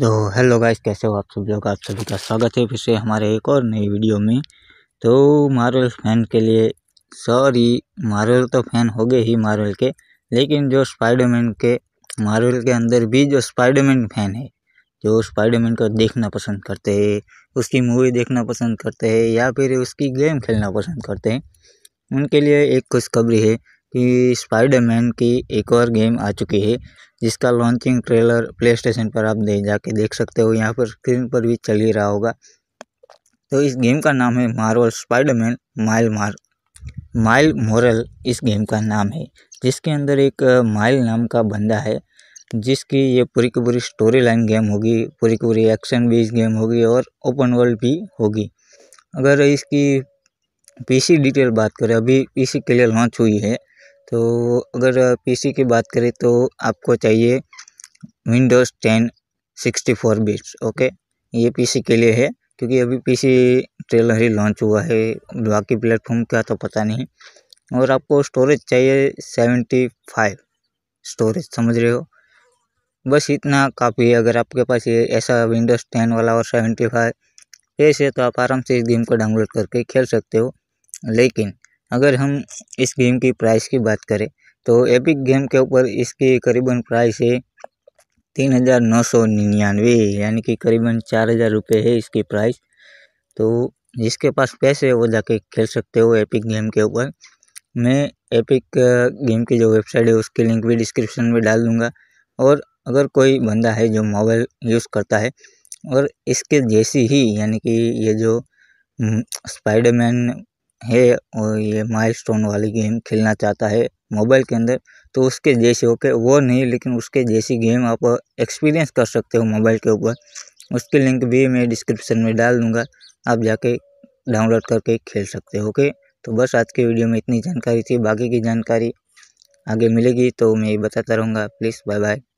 तो hello guys कैसे हो आप सब लोग आप सभी का स्वागत है फिर से हमारे एक और नई वीडियो में तो मार्वल फैन के लिए सॉरी मार्वल तो फैन हो गए ही मार्वल के लेकिन जो स्पाइडरमैन के मार्वल के अंदर भी जो स्पाइडरमैन फैन है जो स्पाइडरमैन को देखना पसंद करते हैं उसकी मूवी देखना पसंद करते हैं या फिर उसकी गेम खेलना पसंद करते हैं उनके लिए एक खुशखबरी है कि स्पाइडरमैन की एक और गेम आ चुकी है जिसका लॉन्चिंग ट्रेलर प्ले स्टेशन पर आप दे जाके देख सकते हो यहाँ पर स्क्रीन पर भी चल ही रहा होगा तो इस गेम का नाम है मार्वल स्पाइडरमैन माइल मार माइल मोरल इस गेम का नाम है जिसके अंदर एक माइल नाम का बंदा है जिसकी ये पूरी की पूरी स्टोरी लाइन गेम होगी पूरी की पूरी एक्शन बेस गेम होगी और ओपन वर्ल्ड भी होगी अगर इसकी पीसी डिटेल बात करें अभी पीसी के लिए लॉन्च हुई है तो अगर पी सी की बात करें तो आपको चाहिए Windows ten sixty four bits okay ये पी सी के लिए है क्योंकि अभी पी सी ट्रेलर ही लॉन्च हुआ है बाकी प्लेटफॉर्म का तो पता नहीं और आपको स्टोरेज चाहिए सेवेंटी फाइव स्टोरेज समझ रहे हो बस इतना काफ़ी है अगर आपके पास ये ऐसा विंडोज़ टेन वाला और सेवेंटी फाइव ऐसे है तो आप आराम से इस गेम को डाउनलोड करके खेल सकते हो लेकिन अगर हम इस गेम की प्राइस की बात करें तो एपिक गेम के ऊपर इसकी करीबन प्राइस है तीन हज़ार नौ सौ निन्यानवे यानी कि करीबन चार हज़ार रुपये है इसकी प्राइस तो जिसके पास पैसे है वो जाके खेल सकते हो एपिक गेम के ऊपर मैं एपिक गेम की जो वेबसाइट है उसकी लिंक भी डिस्क्रिप्शन में डाल दूँगा और अगर कोई बंदा है जो मोबाइल यूज़ करता है और इसके जैसी ही यानी कि ये जो हम्म, स्पाइडरमैन है और ये माइलस्टोन वाली गेम खेलना चाहता है मोबाइल के अंदर तो उसके जैसे होके वो नहीं लेकिन उसके जैसी गेम आप एक्सपीरियंस कर सकते हो मोबाइल के ऊपर उसकी लिंक भी मैं डिस्क्रिप्शन में डाल दूँगा आप जाके डाउनलोड करके खेल सकते हो ओके तो बस आज के वीडियो में इतनी जानकारी थी बाकी की जानकारी आगे मिलेगी तो मैं ये बताता रहूँगा प्लीज़ बाय बाय